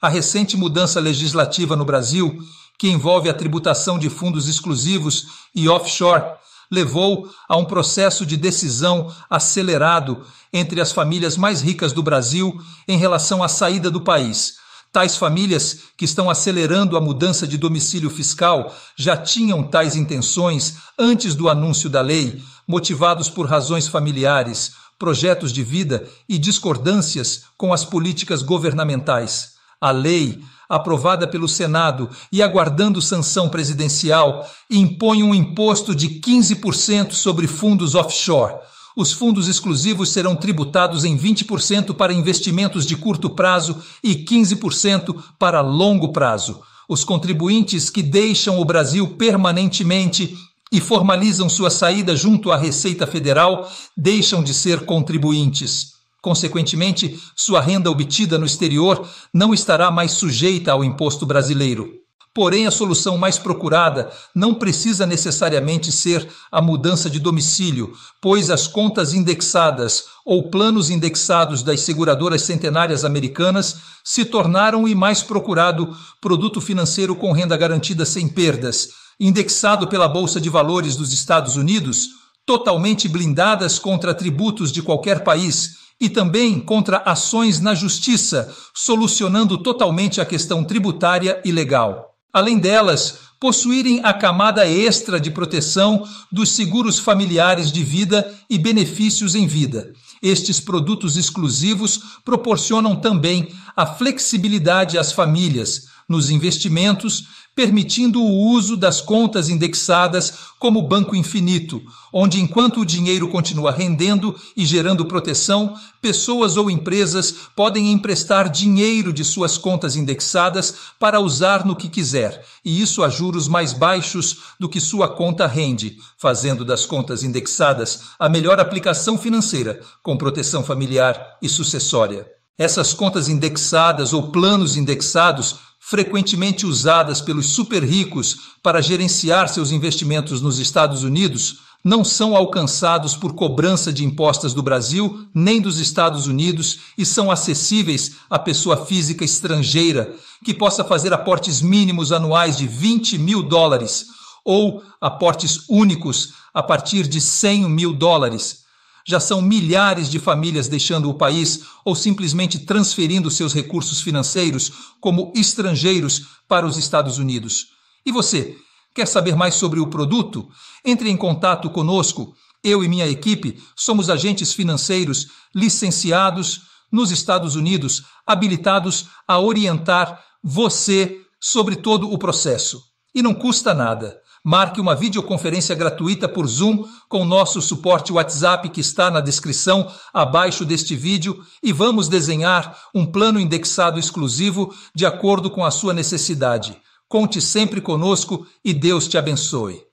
A recente mudança legislativa no Brasil, que envolve a tributação de fundos exclusivos e offshore, levou a um processo de decisão acelerado entre as famílias mais ricas do Brasil em relação à saída do país. Tais famílias que estão acelerando a mudança de domicílio fiscal já tinham tais intenções antes do anúncio da lei, motivados por razões familiares, projetos de vida e discordâncias com as políticas governamentais. A lei, aprovada pelo Senado e aguardando sanção presidencial, impõe um imposto de 15% sobre fundos offshore. Os fundos exclusivos serão tributados em 20% para investimentos de curto prazo e 15% para longo prazo. Os contribuintes que deixam o Brasil permanentemente e formalizam sua saída junto à Receita Federal deixam de ser contribuintes. Consequentemente, sua renda obtida no exterior não estará mais sujeita ao imposto brasileiro. Porém, a solução mais procurada não precisa necessariamente ser a mudança de domicílio, pois as contas indexadas ou planos indexados das seguradoras centenárias americanas se tornaram o mais procurado produto financeiro com renda garantida sem perdas, indexado pela Bolsa de Valores dos Estados Unidos, totalmente blindadas contra tributos de qualquer país e também contra ações na justiça, solucionando totalmente a questão tributária e legal. Além delas, possuírem a camada extra de proteção dos seguros familiares de vida e benefícios em vida. Estes produtos exclusivos proporcionam também a flexibilidade às famílias, nos investimentos, permitindo o uso das contas indexadas como Banco Infinito, onde enquanto o dinheiro continua rendendo e gerando proteção, pessoas ou empresas podem emprestar dinheiro de suas contas indexadas para usar no que quiser, e isso a juros mais baixos do que sua conta rende, fazendo das contas indexadas a melhor aplicação financeira, com proteção familiar e sucessória. Essas contas indexadas ou planos indexados frequentemente usadas pelos super ricos para gerenciar seus investimentos nos Estados Unidos, não são alcançados por cobrança de impostas do Brasil nem dos Estados Unidos e são acessíveis à pessoa física estrangeira que possa fazer aportes mínimos anuais de 20 mil dólares ou aportes únicos a partir de 100 mil dólares. Já são milhares de famílias deixando o país ou simplesmente transferindo seus recursos financeiros como estrangeiros para os Estados Unidos. E você, quer saber mais sobre o produto? Entre em contato conosco. Eu e minha equipe somos agentes financeiros licenciados nos Estados Unidos, habilitados a orientar você sobre todo o processo. E não custa nada. Marque uma videoconferência gratuita por Zoom com nosso suporte WhatsApp que está na descrição abaixo deste vídeo e vamos desenhar um plano indexado exclusivo de acordo com a sua necessidade. Conte sempre conosco e Deus te abençoe.